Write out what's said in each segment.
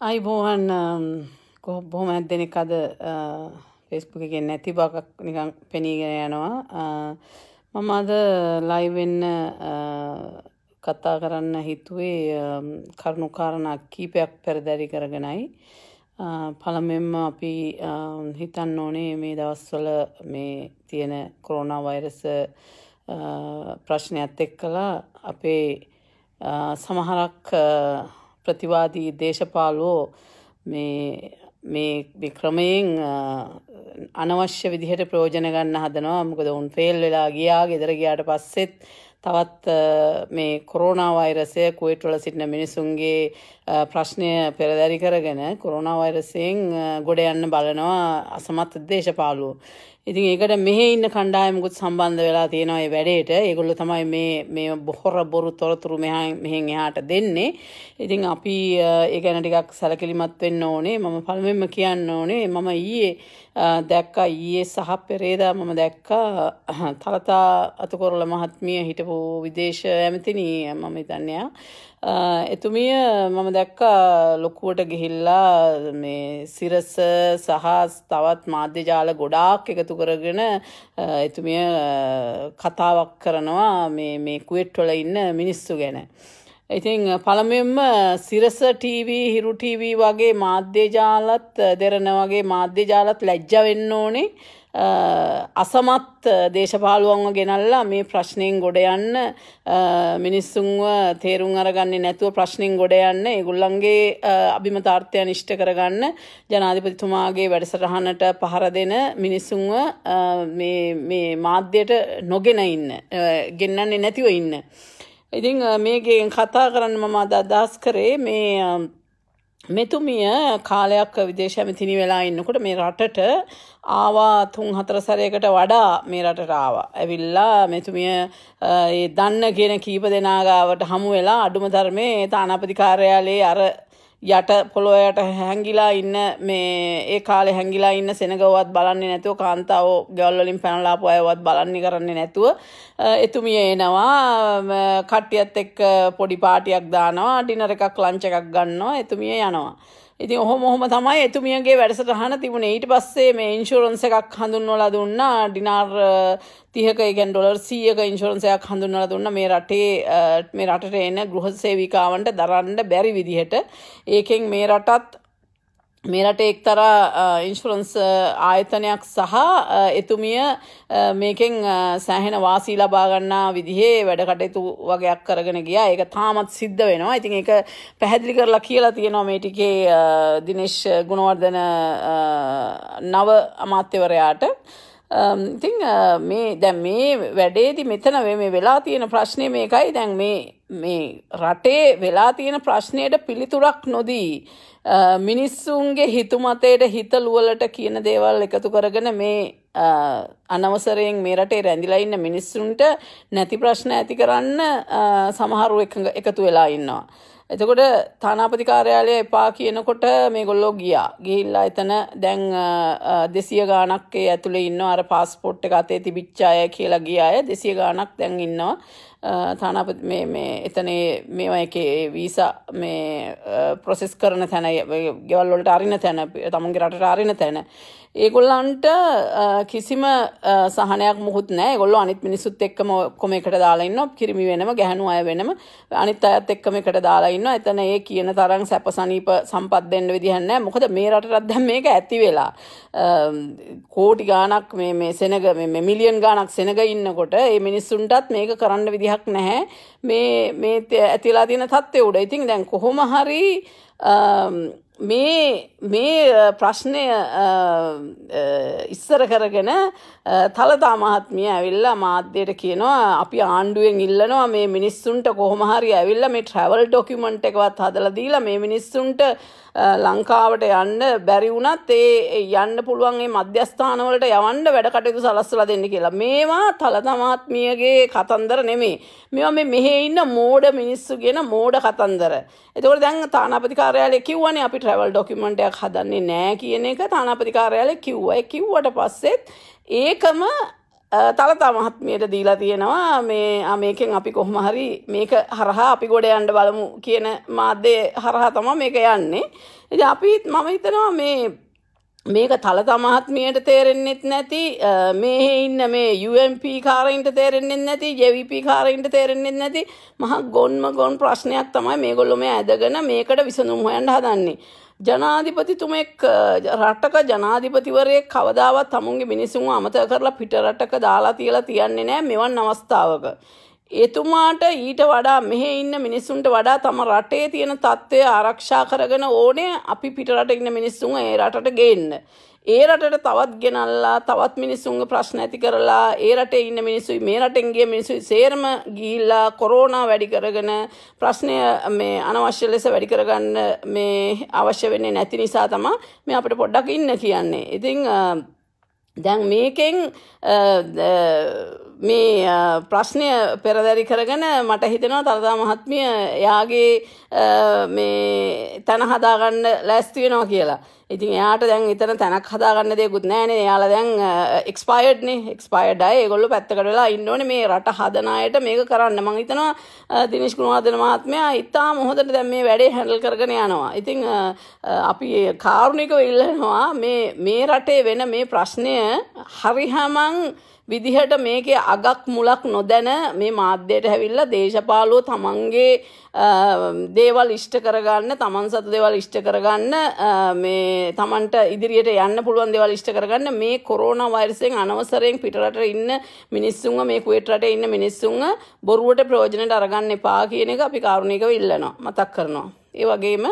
අයිබෝහන් බොහොමැත් දෙනෙක් අද පෙස්පුක එකෙන් නැති බක් නිකං පෙනීගෙන යනවා මම අද ලයිවෙන්න කතා කරන්න හිතුවේ කරුණුකාරණ කීපයක් පැරදැරි කරගෙනයි පළමෙන්ම අපි හිතන්න ඕනේ මේ දවස්වල මේ තියෙන කොරෝනා වෛරස ප්‍රශ්නයත් එක් කලා අපේ සමහරක් ප්‍රතිවාදී දේශපාලුවෝ මේ ක්‍රමයෙන් අනවශ්‍ය විදිහට ප්‍රෝජන ගන්න හදනවා මොකද උන් ෆෙල් වෙලා ගියා ගෙදර ගියාට පස්සෙත් තවත් මේ කොරෝනාවෛරසය කුවේට්වල සිටින මිනිසුන්ගේ ප්‍රශ්නය පෙරදැරි කරගෙන කොරෝනාවෛරසයෙන් ගොඩ යන්න බලනවා අසමත් දේශපාලුව. ඉතින් ඒකට මෙහෙ ඉන්න කණ්ඩායමකුත් සම්බන්ධ වෙලා තියෙනවා ඒ වැඩේට. ඒගොල්ලෝ තමයි මේ මේ බොහොර බොරු තොරතුරු මෙහාන් මෙහෙන් එහාට දෙන්නේ. ඉතින් අපි ඒ ගැන ටිකක් සැලකිලිමත් වෙන්න ඕනේ. මම පළමුවෙන්ම කියන්න ඕනේ මම ඊයේ දැක්කා ඊයේ සහ පෙරේදා මම දැක්කා තරතා අතකොරල මහත්මිය හිටපු විදේශ ඇමතිනි මම හිතන්නේ එතුමිය මම දැක්කා ලොකුවට ගිහිල්ලා මේ සිරස සහ තවත් මාධ්‍ය ජාල ගොඩාක් එකතු කරගෙන එතුමිය කතාවක් කරනවා මේ කුවෙට්ටොල ඉන්න මිනිස්සු ගැන. ඉතිං පළමෙන්ම සිරස ටීවී හිරු ටීවී වගේ මාධ්‍යජාලත් දෙරන වගේ මාධ්‍යජාලත් ලැජ්ජ වෙන්න ඕනේ අසමත් දේශපාලුවන්ව ගෙනල්ලා මේ ප්‍රශ්නයෙන් ගොඩ යන්න මිනිස්සුන්ව තේරුම් අරගන්නේ නැතුව ප්‍රශ්නෙන් ගොඩ යන්න ඒගොල්ලන්ගේ අභිමතාර්ථයන් ඉෂ්ට කරගන්න ජනාධිපතිතුමාගේ වැඩසටහනට පහර දෙන මිනිස්සුන්ව මේ මාධ්‍යයට නොගෙන ඉන්න ගෙන්න්නන්නේ නැතිව ඉන්න. ඉතින් මේගෙන් කතා කරන්න මම අද අදහස් කරේ මේ මෙතුමිය කාලයක් විදේශ ඇමතිනි වෙලා ඉන්නකොට මේ රටට ආවා තුන් හතර සැරයකට වඩා මේ රටට ආවා. ඇවිල්ලා මෙතුමිය ඒ දන්න කියන කීප දෙනාගාවට හමු වෙලා අඩුම ධර්මයේ තානාපති කාර්යාලයේ අර යට පොළොයට හැංගිලා ඉන්න මේ ඒ කාලේ හැංගිලා ඉන්න සෙනගවත් බලන්නේ නැතුව කාන්තාව ගෙවල් වලින් පැනලාපු අයවත් බලන්නේ කරන්නේ නැතුව එතුමිය එනවා කට්ටියත් එක්ක පොඩි පාටියක් දානවා ඩිනර් එකක් ලන්ච් එකක් ගන්නවා එතුමිය යනවා ඉතින් ඔහොම ඔහොම තමයි එතුමියගේ වැඩසටහන තිබුණේ ඊට පස්සේ මේ ඉන්ෂුරන්ස් එකක් හඳුන්වලා දුන්නා ඩිනාර් 30ක ඒ කියන්නේ ඩොලර් 100ක ඉන්ෂුරන්ස් එකක් හඳුන්වලා දුන්නා මේ රටේ මේ රටට එන ගෘහ සේවිකාවන්ට දරන්න බැරි විදිහට ඒකෙන් මේ රටත් මෙරට එක්තරා ඉන්ශරන්ස් ආයතනයක් සහ එතුමිය මේකෙන් සෑහෙන වාසී ලබාගන්නා විදිහේ වැඩකටයුතු වගේයක් කරගෙන ගියා ඒක තාමත් සිද්ධ වෙනවා ඉතින් ඒක පැහැදිලි කරලා කියලා තියෙනවා මේ ටිකේ දිනේශ් ගුණවර්ධන නව අමාත්‍යවරයාට ඉතින් මේ දැන් මේ වැඩේදි මෙතන මේ වෙලා තියෙන ප්‍රශ්නේ මේකයි දැන් මේ මේ රටේ වෙලා තියෙන ප්‍රශ්නයට පිළිතුරක් නොදී මිනිස්සුන්ගේ හිතුමතයට හිතලුවලට කියන දේවල් එකතු කරගෙන මේ අනවසරයෙන් මේ රටේ රැඳිලා ඉන්න මිනිස්සුන්ට නැති ප්‍රශ්න ඇති කරන්න සමහරු එකතු වෙලා ඉන්නවා. එතකොට තානාපති කාර්යාලය එපා කියනකොට මේ ගොල්ලෝ ගියා ගිහිල්ලා එතන දැන් දෙසිය ගානක්ේ ඇතුළේ ඉන්න අර පාස්පොට් එක අතේ තිබිච්චාය කියලා ගිය අය දෙසිය ගානක් දැන් ඉන්නවා තානාපති මේ මේ එතන මේව එකේ වීසා මේ ප්‍රොසෙස් කරන තැන ගෙවල් වලට අරින තැන තමන්ගේ රටට අරින තැන ඒගොල්ලන්ට කිසිම සහනයක් මුහුත් නෑ ගොල්ල අනිත් මිනිසුත් එක්කම කොම එකට දාලාන්න කිරිමි වෙනම ගැහනු අය වෙනම අනිත් අයත් එක්කම එකට දාලාඉන්න එතන ඒ කියන තරම් සැප සනීප සම්පත් දෙන්න විදිහන්න මොකද මේ රටත් දැන් මේක ඇති වෙලා කෝටි ගානක් මේ සෙනග මිලියන් ගානක් සෙනග ඉන්නකොට ඒ මිනිස්සුන්ටත් මේක කරන්න විදිහක් නැහැ මේ ඇතිලා තියෙන තත්ත්වය උඩ ඉතින් දැන් කොහොම හරි මේ මේ ප්‍රශ්නය ඉස්සර කරගෙන තලදා මහත්මිය ඇවිල්ලා මාධ්‍යයට කියනවා අපි ආණ්ඩුවෙන් ඉල්ලනවා මේ මිනිස්සුන්ට කොහොමහරි ඇවිල්ල මේ ට්‍රැවල් ඩොකිමන්ට් එකවත් හදලා දීලා මේ මිනිස්සුන්ට ලංකාවට යන්න බැරි වුණත් ඒ යන්න පුළුවන් මේ මධ්‍යස්ථානවලට යවන්න වැඩ කටයුතු සලස්සලා දෙන්න කියලා. මේවා තලදා මහත්මියගේ කතන්දර නෙමෙයි. මේවා මේ මෙහි ඉන්න මෝඩ මිනිස්සුගෙන මෝඩ කතන්දර. ඒතකොට දැන් තානාපති කාර්යාලය කිව්වනේ අපිට ට්‍රැවල් ඩොකිමෙන්ටයක් හදන්නේ නෑ කියන එක තානාපති කාර්යාලය කිව්වා. ඒ කිව්වට පස්සෙත් ඒකම තලතා මහත්මියට දීලා තියෙනවා මේ මේකෙන් අපි කොහොම හරි මේක හරහා අපි ගොඩ යන්න බලමු කියන මාධ්‍යයේ හරහා තමයි මේක යන්නේ. ඉතින් අපි මම හිතනවා මේ මේක තලත මහත්මියට තේරෙන්නෙත් නැති මේ ඉන්න මේ UMP කාරයින්ට තේරෙන්නෙත් නැති JVP කාරයින්ට තේරෙන්නෙත් නැති මහා ගොන්ම ගොන් ප්‍රශ්නයක් තමයි මේගොල්ලෝ මේ ඇදගෙන මේකට විසඳුම් හොයන්න හදන්නේ. ජනාධිපතිතුමෙක් රටක ජනාධිපතිවරයෙක් කවදාවත් තමුන්ගේ මිනිසුන් අමතක කරලා පිට රටක දාලා තියලා තියන්නේ නැහැ මෙවන් අවස්ථාවක. එතුමාට ඊට වඩා මෙහෙ ඉන්න මිනිස්සුන්ට වඩා තම රටේ තියෙන තත්ත්වය ආරක්ෂා කරගෙන ඕනේ අපි පිටරට ඉන්න මිනිස්සුන් ඒ රටට ගේන්න. ඒ රටට තවත් ගෙනල්ලා තවත් මිනිස්සුන්ගේ ප්‍රශ්න ඇති කරලා ඒ රටේ ඉන්න මිනිස්සුයි මේ රටෙන් ගිය මිනිස්සුයි සේරම ගිහිල්ලා කොරෝනා වැඩි කරගෙන ප්‍රශ්නය මේ අනවශ්‍ය ලෙස වැඩි කරගන්න මේ අවශ්‍ය වෙන්නේ නැති නිසා තමයි මේ අපිට පොඩ්ඩක් ඉන්න කියන්නේ. ඉතින් දැන් මේකෙන් මේ ප්‍රශ්නය පෙරදැරි කරගෙන මට හිතෙනවා තරදා මහත්මිය එයාගේ තැන හදාගන්න ලැස්තිවෙනවා කියලා. ඉතින් එයාට දැන් එතන තැනක් හදාගන්න දෙයකුත් නෑනේ. එයාලා දැන් එක්ස්පයර්ඩ් නේ. එක්ස්පයර්ඩ් අය ඒගොල්ලෝ පැත්තකට වෙලා ඉන්න ඕනේ මේ රට හදන අයට මේක කරන්න. මම හිතනවා දිනේෂ් ගුණවර්ධන මහත්මයා ඉතාම හොඳට දැන් මේ වැඩේ හැන්ඩල් කරගෙන යනවා. ඉතින් අපි කාරුණිකව ඉල්ලනවා මේ මේ රටේ වෙන මේ ප්‍රශ්නය හරිහමං විදිහට මේකේ අගක් මුලක් නොදැන මේ මාධ්‍යයට හැවිල්ලා දේශපාලුව තමන්ගේ දේවල් ඉෂ්ට කරගන්න තමන් සතු දෙවල් ඉෂ්ට කරගන්න මේ තමන්ට ඉදිරියට යන්න පුළුවන් දෙවල් ඉෂ්ට කරගන්න මේ කොරෝණ වෛරසයෙන් අනවසරයෙන් පිටරට ඉන්න මිනිස්සුන්ව මේ කුවේට් රටේ ඉන්න මිනිස්සුන්ව බොරුවට ප්‍රයෝජනට අරගන්න එපා කියන එක අපි කාරුණිකව ඉල්ලනවා මතක් කරනවා. ඒ වගේම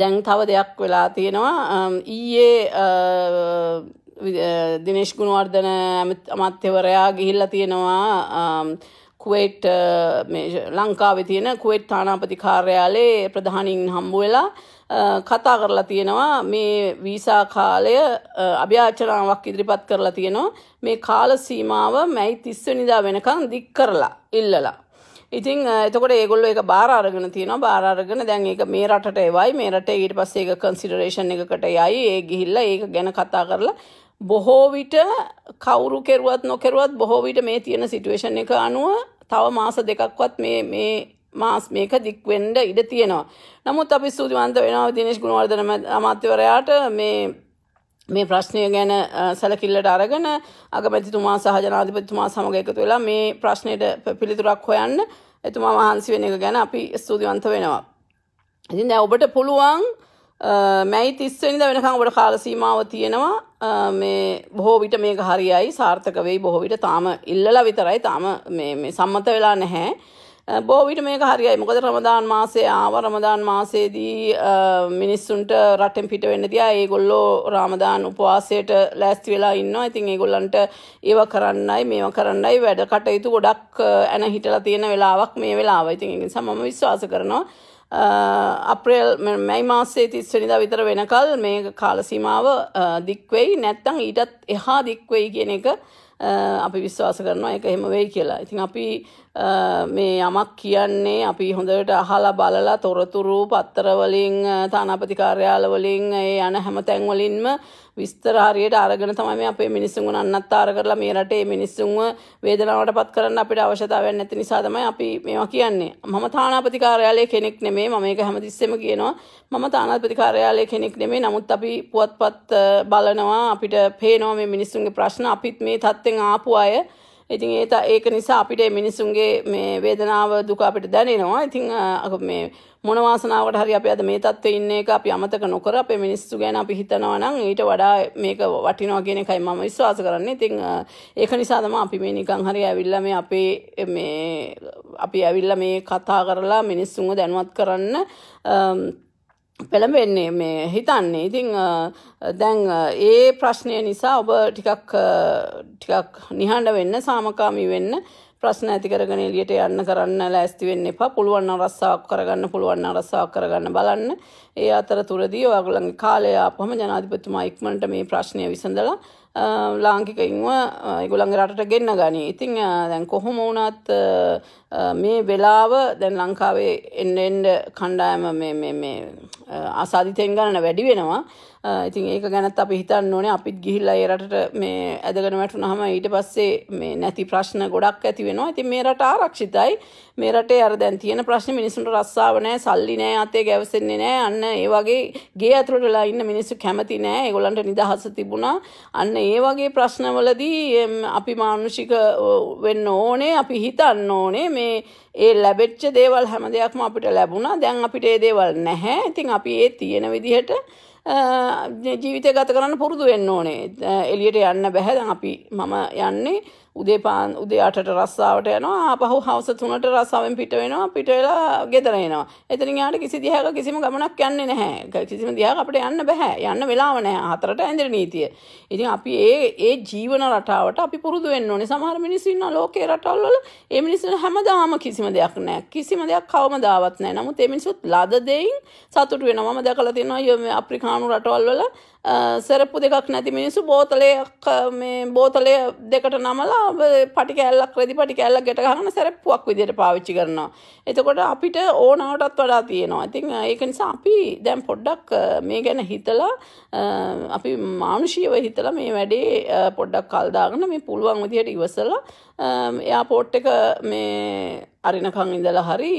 දැන් තව දෙයක් වෙලා තියෙනවා ඊයේ දිනිශ් ගුණවර්ධන අමත්‍යවරයා ගිහිල්ල තියෙනවා කුවේට් ලංකාව තියෙන කුවේට් තානාපති කාර්යාලයේ ප්‍රධානින් හම්බුවෙලා කතා කරලා තියෙනවා මේ වීසා කාලය අභ්‍යාචනාවක් ඉදිරිපත් කරලා තියෙනවා මේ කාල සීමාව මැයි තිස්වනිදා වෙනකං දික් කරලා ඉල්ලලා. ඉතින් එතකොට ඒගොල්ලෝ එක බාර අරගෙන තියෙනවා බාර අරගෙන දැන් ඒක මේ රටට එවයි මේ රටේ ඊට පස්සේ ඒක කන්සිඩරේෂන් එකකට යයි ඒ ගිහිල්ලා ඒක ගැන කතා කරලා බොහෝ විට කවුරු කෙරුවත් නොකෙරුවත් බොහෝ විට මේ තියෙන සිටුවේෂන් එක අනුව තව මාස දෙකක්වත් මේ මේ මාස් මේක දික්වෙන්ඩ ඉඩ තියෙනවා. නමුත් අපි සූතිවන්ත වෙනවා දිනේශ් ගුණවර්ධන අමාත්‍යවරයාට මේ මේ ප්‍රශ්නය ගැන සැලකිල්ලට අරගෙන අගමැතිතුමා සහ ජනාධිපතිතුමා සමග එකතු වෙලා මේ ප්‍රශ්නයට පිළිතුරක් හොයන්න එතුමා වහන්සි වෙන එක ගැන අපි ස්තුතිවන්ත වෙනවා. ඉතින් දැන් ඔබට පුළුවන් මැයි තිස්වනිද වෙනකං ඔබට කාලසීමාව තියෙනවා මේ බොහෝ විට මේක හරියයි සාර්ථක වෙයි බොහෝ විට තාම ඉල්ලලා විතරයි තාම මේ සම්මත වෙලා නැහැ බොහෝ විට මේක හරියයි මොකද රමදාන් මාසේ ආව රමදාන් මාසේදී මිනිස්සුන්ට රටෙන් පිට වෙන්න තියා ඒගොල්ලෝ රාමදාන් උපවාසයට ලෑස්ති වෙලා ඉන්නවා ඉතින් ඒගොල්ලන්ට ඒව කරන්නයි මේව කරන්නයි වැඩ කටයුතු ගොඩක් ඇන හිටලා තියෙන වෙලාවක් මේ වෙලාව ඉතින් ඒ නිසා මම විශ්වාස කරනවා අප්‍රේල් මැයි මාසේ තිස්වනිදා විතර වෙනකල් මේ කාලසීමාව දික්වෙයි නැත්තං ඊටත් එහා දික්වෙයි කියන එක අපි විශ්වාස කරනවා එක හෙම වෙයි කියලා. ඉතින් අපි මේ යමක් කියන්නේ අපි හොඳට අහලා බලලා තොරතුරු පත්තරවලින් තානාපති කාර්යාලවලින් ඒ යන හැම තැන්වලින්ම විස්තර හරියට අරගෙන තමයි මේ අපේ මිනිස්සුන්ව නන්නත්තර කරලා මේ රටේ මිනිස්සුන්ව වේදනාවටපත් කරන්න අපිට අවශ්‍යතාවයක් නැති නිසා තමයි අපි මේවා කියන්නේ. මම තානාපති කාර්යාලයේ කෙනෙක් නෙමෙයි මම ඒක හැමතිස්සෙම කියනවා. මම තානාපති කාර්යාලයේ කෙනෙක් නෙමෙයි. නමුත් අපි පුවත්පත් බලනවා අපිට පේනවා මේ මිනිස්සුන්ගේ ප්‍රශ්න අපිත් මේ තත්ත්වෙන් ආපු අය ඉතින් ඒ ඒක නිසා අපිට මිනිසුන්ගේ මේ වේදනාව දුක අපිට දැනෙනවා. ඉතින් මේ මොන වාසනාවකට හරි අපි අද මේ තත්ත්වේ ඉන්න එක අපි අමතක නොකර අපේ මිනිස්සු ගැන අපි හිතනවා නම් ඊට වඩා මේක වටිනවා කියන එකයි මම විශ්වාස කරන්නේ. ඉතින් ඒක නිසා තමයි අපි මේ නිකන් හරි ඇවිල්ලා මේ අපේ මේ අපි ඇවිල්ලා මේ කතා කරලා මිනිස්සුන්ව දැනුවත් කරන්න පෙළඹෙන්නේ මේ හිතන්නේ ඉතිං දැන් ඒ ප්‍රශ්නය නිසා ඔබ ටිකක් ටිකක් නිහඬ වෙන්න සාමකාමී වෙන්න ප්‍රශ්න ඇතිකරගෙන එලියට යන්න කරන්න ලෑස්ති වෙන්න එපා පුළුවන් අරස්සාවක් කරගන්න පුළුවන් අරස්සාවක් කරගන්න බලන්න ඒ අතර තුරදී ඔයගොල්ලන්ගේ කාලය ආපහම ජනාධිපතිතුමා ඉක්මනට මේ ප්‍රශ්නය විසඳලා ලාංකිකයින්ව ඒගොල්ලන්ගේ රටට ගෙන්න ගනී. ඉතින් දැන් කොහොම වුණත් මේ වෙලාව දැන් ලංකාවේ එන්න එන්න කණ්ඩායම මේ මේ මේ අසාධිතයෙන් ගණන වැඩි වෙනවා ඉතින් ඒක ගැනත් අපි හිතන්න ඕනේ අපිත් ගිහිල්ලා ඒ රටට මේ ඇදගෙන වැටුනහම ඊට පස්සේ මේ නැති ප්‍රශ්න ගොඩක් ඇති වෙනවා. ඉතින් මේ රට ආරක්ෂිතයි. මේ රටේ අර දැන් තියෙන ප්‍රශ්න මිනිස්සුන්ට රස්සාව නැහැ, සල්ලි නැහැ, අතේ ගැවසෙන්නේ නැහැ. අන්න ඒ වගේ ගේ ඇතුළටලා ඉන්න මිනිස්සු කැමති නැහැ. ඒගොල්ලන්ට නිදහස තිබුණා. අන්න ඒ වගේ ප්‍රශ්නවලදී අපි මානුෂික වෙන්න ඕනේ, අපි හිතන්න ඕනේ මේ ඒ ලැබෙච්ච දේවල් හැම දෙයක්ම අපිට ලැබුණා. දැන් අපිට ඒ දේවල් නැහැ. ඉතින් අපි ඒ තියෙන විදිහට ජීවිතය ගත කරන්න පුරුදු වෙන්න ඕනේ එලියට යන්න බැහැ දැන් අපි මම යන්නේ උදේ පාන් උදේ අටට රස්සාාවට යනවා පහු හවස තුනට රස්සාාවෙන් පිට වෙනවා පිට වෙලා ගෙදරෙනවා එතනින් යාට කිසි දිහක කිසිම ගමනක් යන්නේ නැහැ කිසිම දිහක අපට යන්න බැහැ යන්න වෙලාව නැහැ හතරට ඇඳර නීතිය ඉතින් අපි ඒ ඒ ජීවන රටාවට අපි පුරුදු වෙන්න ඕනේ සමහර මිනිස්සු ඉන්නවා ලෝකේ රටවල්වල ඒ මිනිස්සු හැමදාම කිසිම දෙයක් නැහැ කිසිම දෙයක් කවමදාවත් නැහැ නමුත් ඒ මිනිස්සුත් ලද දෙයින් සතුටු වෙනවා මම දැකලා තියෙනවා අප්‍රිකානු රටවල්වල සරපු දෙකක් නැති මිනිසු බෝතලයක් මේ බෝතලය දෙකට නමලා පටි කෑල්ලක් රෙදි පටි කෑල්ල ගැටගහන සැරප්පුවක් විදියට පාවිච්චි කරනවා. එතකොට අපිට ඕනාවටත් වඩා තියෙනවා. ඉතින් ඒක නිසා අපි දැන් පොඩ්ඩක් මේ ගැන හිතලා අපි මානුෂීව හිතලා මේ වැඩේ පොඩ්ඩක් කල් දාගෙන මේ පුළුවන් විදියට ඉවසලා එයාපෝට් එක මේ අරිනකං ඉඳලා හරි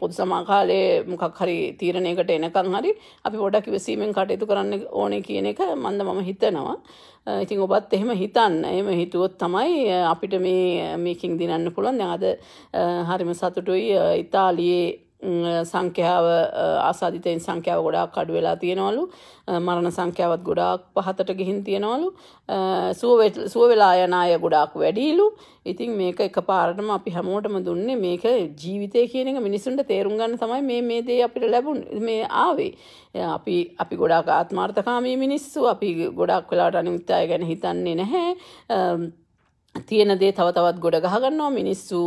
පොදු සමාකාලයේ මොකක් හරි තීරණයකට එනකං හරි අපි ගොඩක් ඉවසීමෙන් කටයුතු කරන්න ඕනේ කියන එක මන්ද මම හිතනවා. ඉතින් ඔබත් එහෙම හිතන්න. එහෙම හිතුවොත් තමයි අපිට මේ මේකින් දිනන්න පුළුවන්. දැන් අද හරිම සතුටුයි ඉතාලියේ සංඛ්‍යාව ආසාධිතයෙන් සංඛ්‍යාව ගොඩාක් අඩු වෙලා තියෙනවලු මරණ සංඛ්‍යාවත් ගොඩාක් පහතට ගිහින් තියෙනවලු සුව වෙලා යන අය ගොඩාක් වැඩිලු ඉතින් මේක එකපාරටම අපි හැමෝටම දුන්නේ මේක ජීවිතය කියන එක මිනිසුන්ට තේරුම් ගන්න තමයි මේ මේ දේ අපිට ලැබුණ මේ ආවේ අපි අපි ගොඩාක් ආත්මාර්ථකාමී මිනිස්සු අපි ගොඩක් වෙලාට අනිත් අය ගැන හිතන්නේ නැහැ තියෙන දේ තව තවත් ගොඩ ගහගන්නවා මිනිස්සු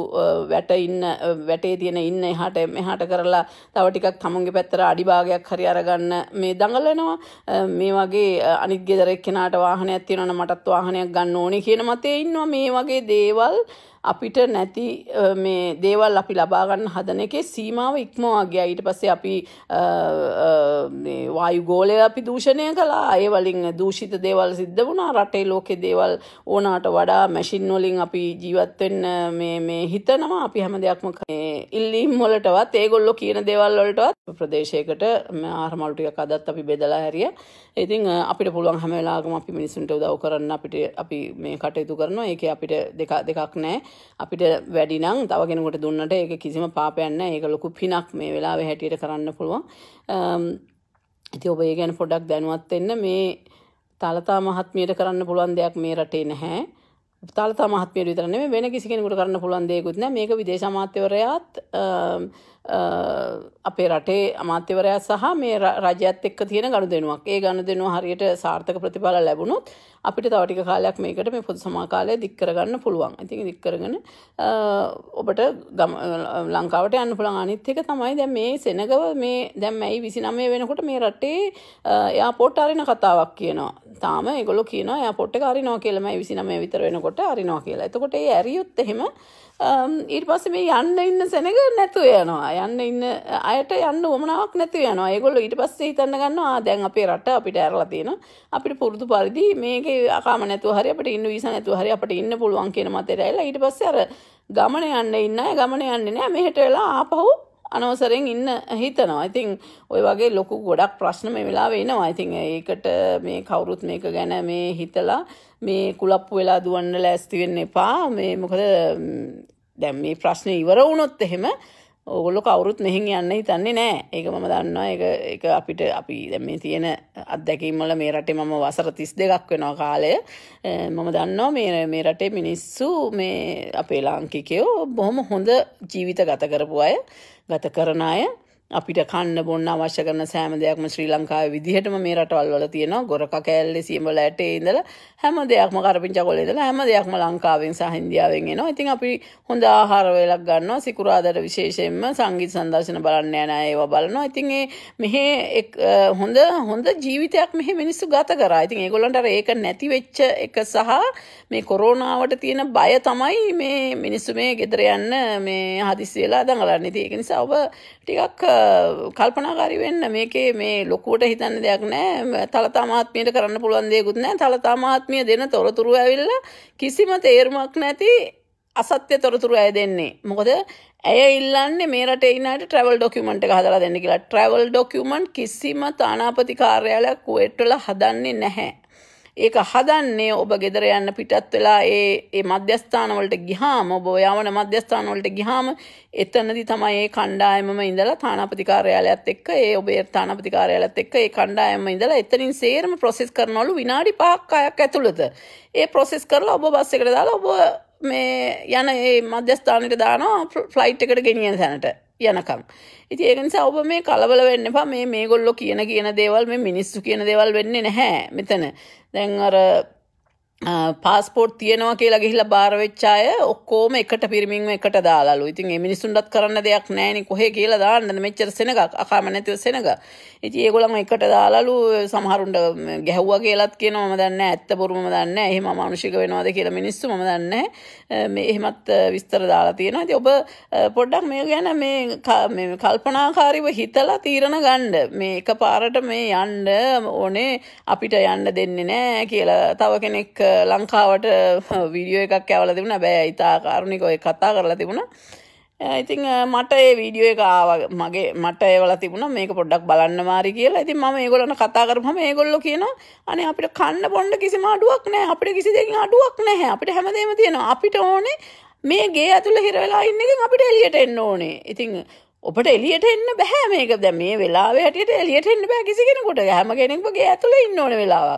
වැට ඉන්න වැටේ තියෙන ඉන්න එහාට මෙහාට කරලා තව ටිකක් තමුන්ගේ පැත්තට අඩිභාගයක් හරි අරගන්න මේ දඟලනවා මේ වගේ අනිත් ගෙදර එක්කෙනාට වාහනයක් තියෙනවනම් මටත් වාහනයක් ගන්න ඕනේ කියන මතේ ඉන්නවා මේ වගේ දේවල් අපිට නැති මේ දේවල් අපි ලබාගන්න හදන එකේ සීමාව ඉක්මවාගේ ඊට පස්සේ අපි වායුගෝලය අපි දූෂණය කලා ඒ වලින් දූෂිත දේවල් සිද්ධ වුණා රටේ ලෝකෙ දේවල් ඕනාට වඩා මැෂින් වලින් අපි ජීවත්වෙන්න මේ හිතනවා අපි හැම දෙයක්ම ඉල්ලීම් වලටවත් ඒගොල්ලො කියන දේවල් වලටවත් ප්‍රදේශයකට ආහමල්ටික අදත් අපි බෙදලා හැරිය ඉතින් අපිට පුළුවන් හැමලාගම අපි මිනිසුන්ට උදව් කරන්න අපිට අපි මේ කටයුතු කරනවා ඒක අපිට දෙකක් නෑ අපිට වැඩිනම් තව කෙනෙකුට දුන්නට ඒක කිසිම පාපයක් නැහැ. ඒක ලොකු පිනක් මේ වෙලාවේ හැටියට කරන්න පුළුවන්. ඉතින් ඔබ ඒ ගැන පොඩ්ඩක් දැනුවත් වෙන්න මේ තලතා මහත්මියට කරන්න පුළුවන් දෙයක් මේ රටේ නැහැ. තලතා මහත්මියට විතර නෙමෙයි වෙන කිසි කෙනෙකුට කරන්න පුළුවන් දෙයක්වත් නැහැ. මේක විදේශ අමාත්‍යවරයාත් අපේ රටේ අමාත්‍යවරයා සහ මේ රජයත් එක්ක තියෙන ගනුදෙනුවක්. ඒ ගනුදෙනුව හරියට සාර්ථක ප්‍රතිඵල ලැබුණොත් අපිට තවටික කාලයක් මේකට මේ පොදු සමාකාලය දික්කරගන්න පුළුවන් ඉතින් දික්කරගෙන ඔබට ගම ලංකාවට යන්න පුළන් අනිත් එක තමයි දැ මේ සෙනගව මේ දැම් ඇයි විසිනමය වෙනකොට මේ රටේ එයා පොට් අරින කතාවක් කියනවා තාම ගොල කියන පොට් කාරිනෝ කියලම විසිනමය විතර වෙනකොට අරිනවා කියලා එතකොට ඇරියුත් එහෙම Um, ඊට පස්සේ මේ යන්න ඉන්න සෙනඟ නැතුව යනවා. යන්න ඉන්න අයට යන්න උවමනාවක් නැතුව යනවා. ඒගොල්ලෝ ඊට පස්සේ හිතන්න ගන්නවා දැන් අපේ රට අපිට ඇරලා තියෙනවා. අපිට පුරුදු පරිදි මේකේ අකාම නැතුව හරි අපිට ඉන්න වීසා නැතුව හරි අපිට ඉන්න පුළුවන් කියන මතයට ඇවිල්ලා ඊට පස්සේ අර ගමන යන්න ඉන්න අය ගමන යන්නේ නැහැ. මෙහෙට වෙලා ආපහු අනවසරෙන් ඉන්න හිතනවා. ඉතින් ඔය වගේ ලොකු ගොඩක් ප්‍රශ්න මේ වෙලාවේ එනවා. ඉතින් ඒකට මේ කවුරුත් මේක ගැන මේ හිතලා මේ කුලප්පු වෙලා දුවන්න ලෑස්ති වෙන්න එපා. මේ මොකද දැන් මේ ප්‍රශ්නේ ඉවර වුණොත් එහෙම ඕගොල්ලො කවුරුත් මෙහින් යන්න හිතන්නේ නෑ ඒක මම දන්නවා එක එක අපිට අපි දැම තියෙන අත්දැකීම්මල මේ රටේ මම වසර තිස් දෙකක් වෙනවා කාලය මම දන්නවා මේ මේ රටේ මිනිස්සු මේ අපේ ලාංකිකයෝ බොහොම හොඳ ජීවිත ගත කරපු අය ගත කරන අය අපිට කන්න බොන්න අවශ්‍ය කරන සෑම දෙයක්ම ශ්‍රී ලංකාව විදිහටම මේ රටවල් වල තියෙනවා ගොරක කෑල්ලෙ සියඹල ඇටේ ඉඳලා හැම දෙයක්ම කරපිංචා කොලේ ඉඳලා හැම දෙයක්ම ලංකාවෙන් සහ ඉන්දියාවෙන් එනවා. ඉතින් අපි හොඳ ආහාර වේලක් ගන්නවා. සිකුරාදට විශේෂයෙන්ම සංගීත සංදර්ශන බලන්න යන අය ඒවා බලනවා. ඉතින් ඒ මෙහි එක් හොඳ හොඳ ජීවිතයක් මෙහි මිනිස්සු ගත කරා. ඉතින් ඒගොල්ලන්ට අර ඒක නැති වෙච්ච එක සහ මේ කොරෝනාවට තියෙන බය තමයි මේ මිනිස්සු මේ ගෙදර යන්න මේ හදිස්සි වෙලා දඟලන්නේ. ඉතින් ඒක නිසා ඔබ ටිකක් කල්පනාකාරි වෙන්න මේකේ මේ ලොකුවට හිතන්න දෙයක් නෑ තලතා මාත්මයට කරන්න පුළුවන් දෙයක්කුත් නෑ තලතා මාත්මිය දෙන තොරතුරු ඇවිල්ලා කිසිම තේරුමක් නැති අසත්‍ය තොරතුරු ඇය දෙන්නේ මොකද ඇය ඉල්ලන්නේ මේ රටේ ඉන්නට ට්‍රැවල් ඩොකියුමන්ට් එක හදලා දෙන්න කියලා. ට්‍රැවල් ඩොකියුමන්ට් කිසිම තානාපති කාර්යාලයක් කුවේට් වල හදන්නේ නැහැ. ඒක හදන්නේ ඔබ ගෙදර යන්න පිටත් වෙලා ඒ ඒ මධ්‍යස්ථානවලට ගිහාම ඔබ යවන මධ්‍යස්ථානවලට ගිහාම එතනදි තමයි ඒ කණ්ඩායමම ඉඳලා තානාපති කාර්යාලයත් එක්ක ඒ ඔබේ තානාපති කාර්යාලයත් එක්ක ඒ කණ්ඩායමම ඉඳලා එතනින් සේරම ප්‍රොසෙස් කරනවලු විනාඩි 5ක් 6ක් ඇතුළත ඒ ප්‍රොසෙස් කරලා ඔබ බස් එකට දාලා ඔබ මේ යන ඒ මධ්‍යස්ථානයට දානවා ෆ්ලයිට් එකට ගෙනියන තැනට යනකම්. ඉතින් ඒක නිසා ඔබ මේ කලබල වෙන්න එපා. මේ මේගොල්ලෝ කියන කියන දේවල් මේ මිනිස්සු කියන දේවල් වෙන්නේ නැහැ. මෙතන. දැන් අර පාස්පෝට් තියෙනවා කියලා ගිහිල භාරවෙච්චාය ඔක්කෝම එකට පිරිමින් එකට දාලාලු ඉතින් මිනිසුන්ටත් කරන්න දෙයක් නෑනි කොහේ කියලා දාන්න මෙච්චර සෙනගක් අකාම නැතිව සෙනග ඉති ඒගොලම එකට දාලාලු සමහරුන්ට ගැහ්ව කියලත් කියෙන ම දන්න ඇත්ත පුරුම දන්න එහෙම මානුෂික වෙනවාද කියලා මිනිස්සු ම දන්න එහෙමත් විස්තර දාලා තියෙන ඇති ඔබ පොඩ්ඩක් මේ ගැන මේ කල්පනාකාරිව හිතලා තීරණ ගණ්ඩ මේ එක පාරට මේ යන්ඩ ඕනේ අපිට යන්න දෙන්නේ නෑ කියලා තව කෙනෙක් ලංකාවට වීඩියෝ එකක් ඇවල තිබුණ බෑ ඉතා කාරුණිකොය කතා කරලා තිබුණ ඉතිං මට ඒ වීඩියෝ එක ආව මගේ මට ඒවල තිබුණ මේක පොඩ්ඩක් බලන්න මාරි කියලා ඉතින් ම ඒගොලන කතාකරම ඒගොල්ලො කියනවා අනේ අපිට කන්න පොන්ඩ කිසි අඩුවක් නෑ අපිට කිසි දෙකින් අඩුවක් නැහැ අපිට හැමදේම තියෙනවා අපිට ඕනේ මේ ගේ ඇතුළ හිරවෙලා ඉන්න අපිට එලියට එන්න ඕනේ ඉතිං ඔබට එලියට එන්න බැහැ මේක දැ මේ වෙලාව හටියට එලියට එන්න බෑ කිසිගෙනකොට හැම කෙනෙක්ගේ ඇතුළ ඉන්න ඕන වෙලාව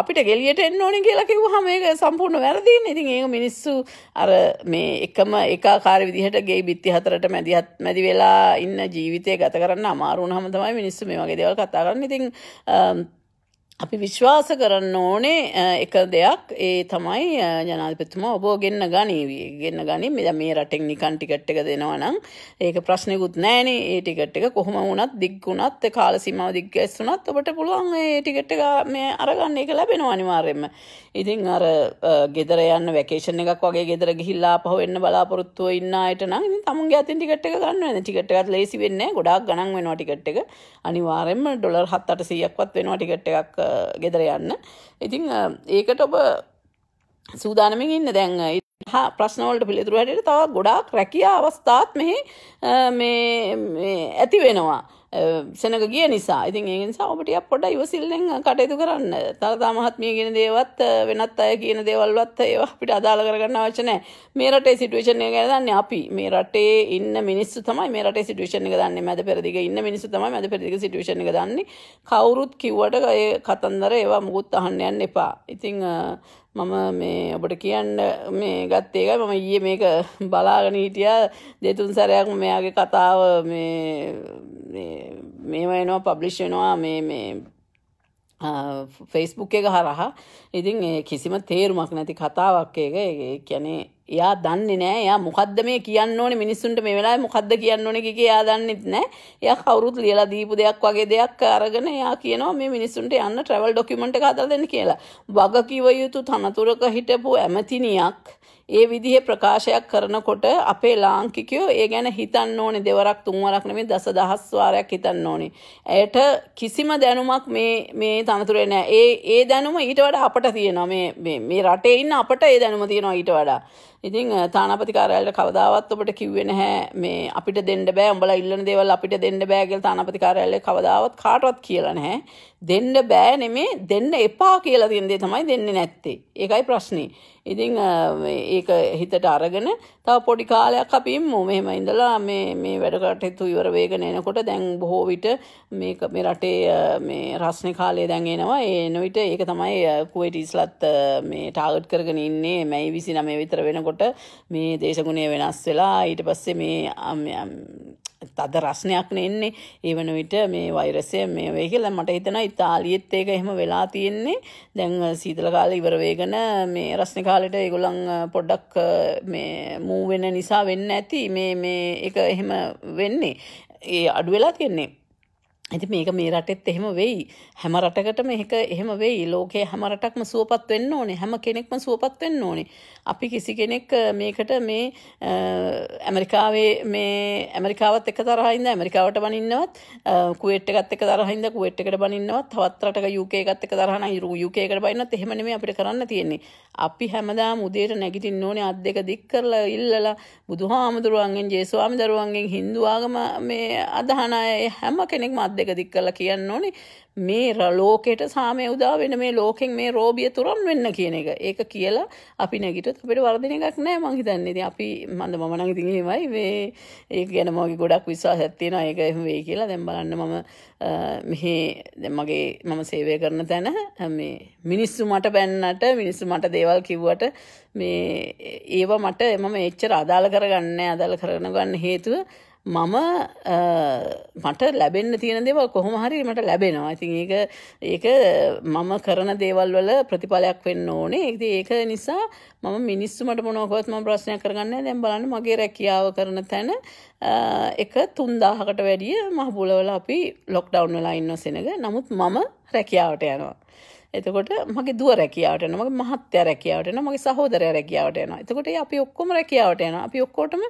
අපිට ගෙලියට එන්න ඕන කියලා කිව් හමක සම්පූර්ණ වැරදින්න ඉතින් ඒක මිනිස්සු අර මේ එකම එකකාර විදිහට ගේ බිත්ති හතරට මැදිහත් මැදි වෙලා ඉන්න ජීවිතය ගත කරන්න අමාරුණ හම තමයි මිනිස්සු මේ වගේ දෙවල් කතාරන්න ඉතින් අපි විශ්වාස කරන්න ඕනේ එක දෙයක් ඒ තමයි ජනාධිපතිතුමා ඔබෝ ගෙන්න්න ගනීවී ගෙන්න්න ගනි මෙද මේ රටෙක් නිකන් ටිකට් එක දෙනවනම් ඒක ප්‍රශ්නයකුත් නෑන ඒ ටිකට් එක කොහොම වුණත් දික්ගුණත් කාලසිමාව දිග්ගැස්සුනත් ඔබට පුළුවන් ඒ ටිකට් එක මේ අරගන්න එක ලැබෙන අනිවාර්යෙන්ම ඉතින් අර ගෙදර යන්න වැකේෂණ එකක් වගේ ගෙදර ගිහිල්ලා පහ වෙන්න බලාපොරොත්තුව ඉන්නයට නම් තමුන්ගේ අතින් ටිකට් එක ගන්න වෙන ටිකට් එකත් ලේසි වෙන්නේ ගොඩක් ගණන් වෙනවා ටිකට් එක අනිවාර්යෙන්ම ඩොලර් 7 800ක්වත් වෙනවා ටිකට් එකක් ගෙදර යන්න. ඉතිං ඒකට ඔබ සූදානමින් ඉන්න දැන් හා ප්‍රශ්නවලට පිළිතුරට තව ගොඩාක් රැකියා අවස්ථාත් මෙහි ඇති වෙනවා. සෙනක ගිය නිසා ඉතින් ඒ නිසා ඔබට පොඩ ඉවසිල්ලෙන් කටයුතු කරන්න. තරදා මහත්මිය කියන දේවත් වෙනත් අය කියන දේවල්වත් ඒවා අපිට අදාළ කරගන්න අවශ්‍ය නැහැ. මේ රටේ සිටුේෂන් එක ගැන දන්නේ අපි. මේ රටේ ඉන්න මිනිස්සු තමයි මේ රටේ සිටුේෂන් එක දන්නේ. මැද පෙරදිග ඉන්න මිනිස්සු තමයි මැද පෙරදිග සිටුේෂන් එක දන්නේ. කවුරුත් කිව්වට ඒ කතන්දර ඒවා මුකුත් අහන්න යන්න එපා. ඉතින් මම මේ ඔබට කියන්න මේ ගත්තේ එකයි මම ඊයේ මේක බලාගෙන හිටියා දෙතුන් සැරයක් මෙයාගේ කතාව මේ මේව එනවා පබ්ලිෂ් වෙනවා මේ මේ ෆෙස්බුක් එක හරහා ඉතින් කිසිම තේරුමක් නැති කතාවක් එක ඒ කියන්නේ එයා දන්නේ නෑ එයා මොකද්ද මේ කියන්න ඕනේ මිනිස්සුන්ට මේ වෙලාවේ මොකද්ද කියන්න ඕනේ කික එයා දන්නෙත් නෑ එයා කවුරුත් ලියලා දීපු දෙයක් වගේ දෙයක් අරගෙන එයා කියනවා මේ මිනිස්සුන්ට යන්න ට්‍රැවල් ඩොකියුමන්ට් එක හදලා දෙන්න කියලා වග කිව යුතු තනතුරක හිටපු ඇමතිනියක් ඒ විදිහේ ප්‍රකාශයක් කරනකොට අපේ ලාංකිකයෝ ඒ ගැන හිතන්න ඕනේ දෙවරක් තුන්වරක් නෙමෙයි දසදහස් වාරයක් හිතන්න ඕනේ. ඇයට කිසිම දැනුමක් මේ මේ තනතුරේ නෑ. ඒ ඒ දැනුම ඊට වඩා අපට තියෙනවා. මේ මේ මේ රටේ ඉන්න අපට ඒ දැනුම තියෙනවා ඊට වඩා. ඉතින් තානාපති කාර්යාලයට කවදාවත් ඔබට කිව්වේ නැහැ මේ අපිට දෙන්න බෑ. උඹලා ඉල්ලන දේවල් අපිට දෙන්න බෑ කියලා තානාපති කාර්යාලය කවදාවත් කාටවත් කියලා නැහැ. දෙන්න බෑ නෙමේ දෙන්න එපා කියලා තියෙන දේ තමයි දෙන්නේ නැත්තේ. ඒකයි ප්‍රශ්නේ. ඉතින් ඒක හිතට අරගෙන තව පොඩි කාලයක් අපි ඉමු. මෙහෙම ඉඳලා මේ මේ වැඩ කටයුතු ඉවර වෙගෙන එනකොට දැන් බොහෝ විට මේක මේ රටේ මේ රස්නේ කාලය දැන් එනවා. ඒ එන විට ඒක තමයි කුවේටිස්ලත් මේ ටාගට් කරගෙන ඉන්නේ. මැයි 29 විතර වෙනකොට මේ දේශගුණය වෙනස් වෙලා ඊට පස්සේ මේ තද රශ්නයක්න එන්නේ ඒ වන විට මේ වෛරසය මේ වේ කියලා මට හිතන ඉතාලියත් ඒක එහෙම වෙලා තියෙන්නේ දැන් සීතල කාල ඉවරවේගෙන මේ රශ්න කාලෙට ඒගොලන් පොඩ්ඩක් මේ මූ වෙන නිසා වෙන්න ඇති මේ මේ එක එහෙම වෙන්නේ ඒ අඩුවෙලා තියෙන්නේ ඇති මේක මේ රටෙත් එහෙම වෙයි හැම රටකට මේක එහෙම වෙයි ලෝකයේ හැම රටක්ම සුවපත් වෙන්න ඕනේ හැම කෙනෙක්ම සුවපත් වෙන්න ඕනේ අපි කිසි කෙනෙක් මේකට මේ ඇමරිකාවේ මේ ඇමරිකාවත් එක තරහින්ද ඇමරිකාවට බනින්නවත් කුවේට් එකත් එක තරහින්ද කුවේට් එකට බනින්නවත් තවත් රටක UK එකත් එක තරහ නම් UK එකට බනින්නත් එහෙම නෙමෙයි අපිට කරන්න තියෙන්නේ අපි හැමදාම උදේට නැගිටින්න ඕනේ අත් දෙක දික් කරලා ඉල්ලලා බුදුහාමුදුරුවන්ගෙන් ජේසුස්වාමි දරුවන්ගෙන් Hindu ආගම මේ අදහන අය හැම කෙනෙක්ම අත් දෙක දික් කරලා කියන්න ඕනේ මේ ලෝකෙට සාමය උදා වෙන මේ ලෝකෙන් මේ රෝබිය තුරන් වෙන්න කියන එක. ඒක කියලා අපි නැගිටත් අපිට වර්ධන එකක් නැහැ මං හිතන්නේ. ඉතින් අපි මන්ද මම නම් ඉතින් එහෙමයි මේ ඒක ගැන මගේ ගොඩක් විශ්වාසයක් තියෙනවා. ඒක එහෙම වෙයි කියලා. දැන් බලන්න මම මෙහි දැන් මගේ මම සේවය කරන තැන මේ මිනිස්සු මට බැන්නට මිනිස්සු මට දේවල් කිව්වට මේ ඒවා මට මම එච්චර අදාළ කරගන්නේ අදාළ කරන ගන්න හේතුව මම මට ලැබෙන්න්න තියෙන දෙවල් කොහොම හරි මට ලැබෙනවා ඉතින් ඒක ඒක මම කරන දේවල් වල ප්‍රතිඵලයක් වෙන්න ඕනේ ඒති ඒක නිසා මම මිනිස්සුමට මොනොකොත්ම ප්‍රශ්නයක් කරගන්න දැම් බලන්න මගේ රැකියාව කරන තැන එක තුන්දාහකට වැඩිය මහ බුලවල අපි ලොක්ඩවන්න වෙලා ඉන්න සෙනක නමුත් මම රැකියාවට යනවා. එතකොට මගේ දුව රැකියාවට යනවා මගේ මහත්තයා රැකියාවට යනවා මගේ සහෝදරයා රැකියාවට යනවා එතකොට අපි ඔක්කොම රැකියාවට යනවා අපි ඔක්කොටම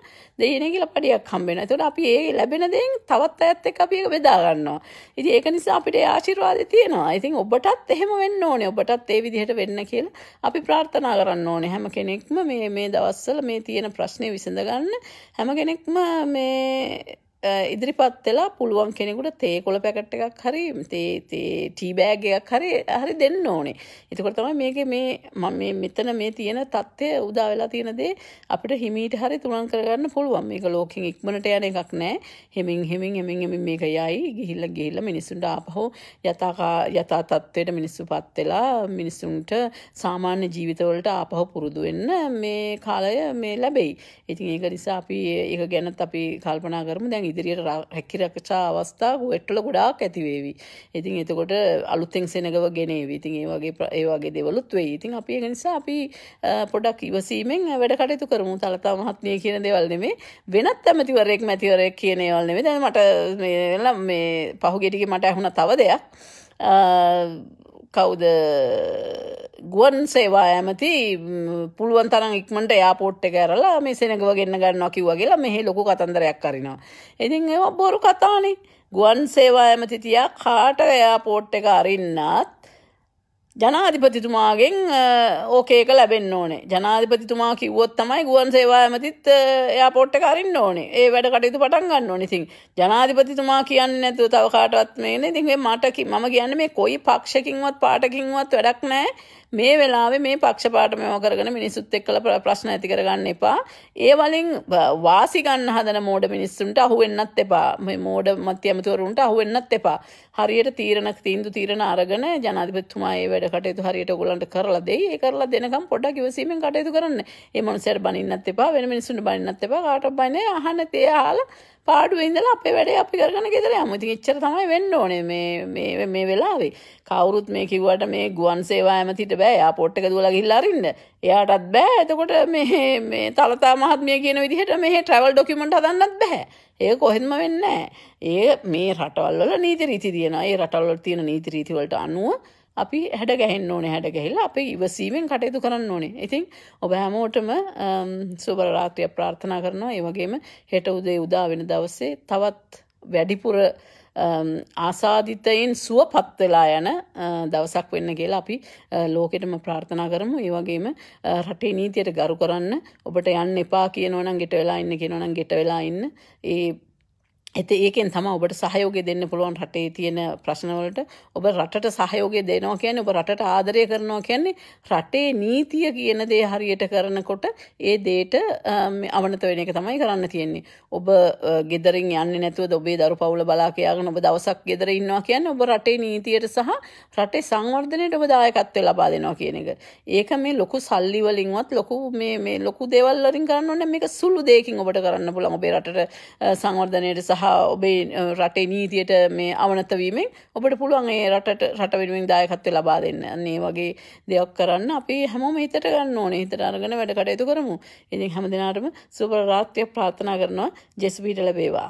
දෙයිනේ කියලා පඩියක් හම්බ වෙනවා එතකොට අපි ඒ ලැබෙන දෙයින් තවත් අයත් එක්ක අපි ඒක බෙදා ගන්නවා ඉතින් ඒක නිසා අපිට ඒ ආශිර්වාදේ තියෙනවා ඉතින් ඔබටත් එහෙම වෙන්න ඕනේ ඔබටත් ඒ විදිහට වෙන්න කියලා අපි ප්‍රාර්ථනා කරන්න ඕනේ හැම කෙනෙක්ම මේ මේ දවස්වල මේ තියෙන ප්‍රශ්නේ විසඳ ගන්න හැම කෙනෙක්ම මේ ඉදිරිපත් වෙලා පුළුවන් කෙනෙකුට තේ කොළ පැකට් එකක් හරි ටීබෑගයක් හරි හරි දෙන්න ඕනේ. එතකොට තමයි මේක මේ මම මෙතන මේ තියෙන தත්ත්වය උදා වෙලා තියෙන දේ අපිට හිමීට හරි තුනන් කරගන්න පුළුවන්. මේක ලෝකෙන් ඉක්මනට යන එකක් නෑ. හෙමින් හෙමින් හෙමින් හෙමින් මේක යයි ගිහිල්ලා ගිහිල්ලා මිනිස්සුන්ට ආපහු යථා යථා තත්ත්වයට මිනිස්සුපත් වෙලා මිනිස්සුන්ට සාමාන්‍ය ජීවිතවලට ආපහු පුරුදු වෙන්න මේ කාලය මේ ලැබෙයි. ඉතින් ඒක නිසා අපි ඒක ගැනත් අපි කල්පනා කරමු. දැන් ඉදිරියට හැකිරකචා අවස්ථා හුවට්ටල ගොඩාක් ඇතිවේවි. ඉතින් එතකොට අලුත්තෙන් සෙනගව ගෙනේවි. ඉතින් ඒ වගේ ඒ වගේ දේවලුත් වෙයි. ඉතින් අපි ඒ නිසා අපි පොඩක් ඉවසීමෙන් වැඩ කටයුතු කරමු. තලතා මහත්මිය කියන දේවල් නෙමෙයි. වෙනත් ඇමතිවරයෙක් මැතිවරයෙක් කියන ඒවල් නෙමෙයි. දැන් මට මේ පහුගෙටිගේ මට ඇහුණ තව දෙයක් කවුද ගුවන් සේවා ඇමති පුළුවන් තරන් ඉක්මට යාපෝට් එක ඇරලා මේ සෙනගව ගන්න ගන්න කිව්ව කියලා මෙහි ලොකු කතන්දරයක් කරනවා. ඉතින් ඒවා බොරු කතානේ ගුවන් සේවා ඇමති තියා කාට එයාපෝට් එක අරින්නත් ජනාධිපතිතුමාගෙන් ඕකේක ලැබෙන් ඕනේ ජනාධිපතිතුමා කිව්වොත් තමයි ගුවන් සේවා ඇමතිත් එයාපොට්ට කරන්න ඕනේ ඒ වැඩ කටයුතු පටන් ගන්න ඕනේ ඉතින් ජනාධිපතිතුමා කියන්නේ නැතුව තව කාටවත් මේනේ ඉතින් මේ මට මම කියන්නේ මේ කොයි පක්ෂකින්වත් පාටකින්වත් වැඩක් නැහැ මේ වෙලාවේ මේ පක්ෂපාට මෙම කරගෙන මිනිසුත් එක්කල ප්‍රශ්න ඇති කරගන්න එපා. ඒ වලින් වාසි ගන්න හදන මෝඩ මිනිස්සුන්ට අහු වෙන්නත් එපා. මේ මෝඩ මැති ඇමතිවරුන්ට අහු වෙන්නත් එපා. හරියට තීරණ තීන්දුව තීරණ අරගෙන ජනාධිපතිතුමා ඒ වැඩ කටයුතු හරියට ඔයගොල්ලන්ට කරලා දෙයි. ඒ කරලා දෙනකම් පොඩ්ඩක් ඉවසීමෙන් කටයුතු කරන්න. ඒ මොනසෙර බනින්නත් එපා. වෙන මිනිස්සුන්ට බනින්නත් එපා. කාටවත් බනින්නේ අහන්න තේ අහලා පාඩුවේ ඉඳලා අපේ වැඩේ අපි කරගෙන ගෙදර යමු. ඉතින් එච්චර තමයි වෙන්න ඕනේ මේ මේ මේ වෙලාවේ. කවුරුත් මේ කිව්වට මේ ගුවන් සේවා ඇමතිට බෑ. එයාපෝට් එක දුවලා ගිහිල්ලා අරින්න. එයාටත් බෑ. එතකොට මේ මේ තලතා මහත්මිය කියන විදිහට මේ ට්‍රැවල් ඩොකියුමන්ට් හදන්නත් බෑ. ඒක කොහෙන්ම වෙන්නේ ඒ මේ රටවල් වල නීති රීති තියෙනවා. ඒ රටවල් වල තියෙන නීති රීති වලට අනුව අපි හැඩ ගැහෙන් ඕනේ හැඩ ගැහිලා අපේ ඉවසීමෙන් කටයුතු කරන්න ඕනේ. ඉතින් ඔබ හැමෝටම සුබ රාත්‍රියක් ප්‍රාර්ථනා කරනවා. ඒ වගේම හෙට උදේ උදා වෙන දවසේ තවත් වැඩිපුර ආසාධිතයෙන් සුවපත් වෙලා යන දවසක් වෙන්න කියලා අපි ලෝකෙටම ප්‍රාර්ථනා කරමු. ඒ වගේම රටේ නීතියට ගරු කරන්න ඔබට යන්න එපා කියනවනම් ගෙට වෙලා ඉන්න කියනවනම් ගෙට වෙලා ඉන්න. ඒ ඇති ඒකෙන් තම ඔබට සහයෝගය දෙන්න පුළුවන් රටේ තියෙන ප්‍රශ්නවලට ඔබ රටට සහයෝගය දෙනවා කියන්නේ ඔබ රටට ආදරය කරනවා කියන්නේ රටේ නීතිය කියන දේ හරියට කරනකොට ඒ දේට අවනත වෙන එක තමයි කරන්න තියෙන්නේ. ඔබ ගෙදරින් යන්නේ නැතුව ඔබේ දරු පවුල බලා කියාගෙන ඔබ දවසක් ගෙදර ඉන්නවා කියන්නේ ඔබ රටේ නීතියට සහ රටේ සංවර්ධනයට ඔබ දායකත්වය ලබා දෙනවා කියන එක. ඒක මේ ලොකු සල්ලි වලින්වත් ලොකු මේ මේ ලොකු දේවල් වලින් කරන්න ඕනේ මේක සුළු දෙයකින් ඔබට කරන්න පුළුවන් ඔබේ රටට සංවර්ධනයට සහ සහ ඔබේ රටේ නීතියට මේ අවනතවීමෙන් ඔබට පුළුවන් ඒ රට රටවිෙනුවෙන් දායකත්වය ලබා දෙන්න අන්නේ වගේ දෙයක් කරන්න අපි හැමෝම හිතට ගන්න ඕනේ හිතට අරගෙන වැඩ කටයුතු කරමු ඉතින් හැම දෙනාටම සුපරාත්‍යයක් ප්‍රාථනා කරනවා ජෙස්පීට ලබේවා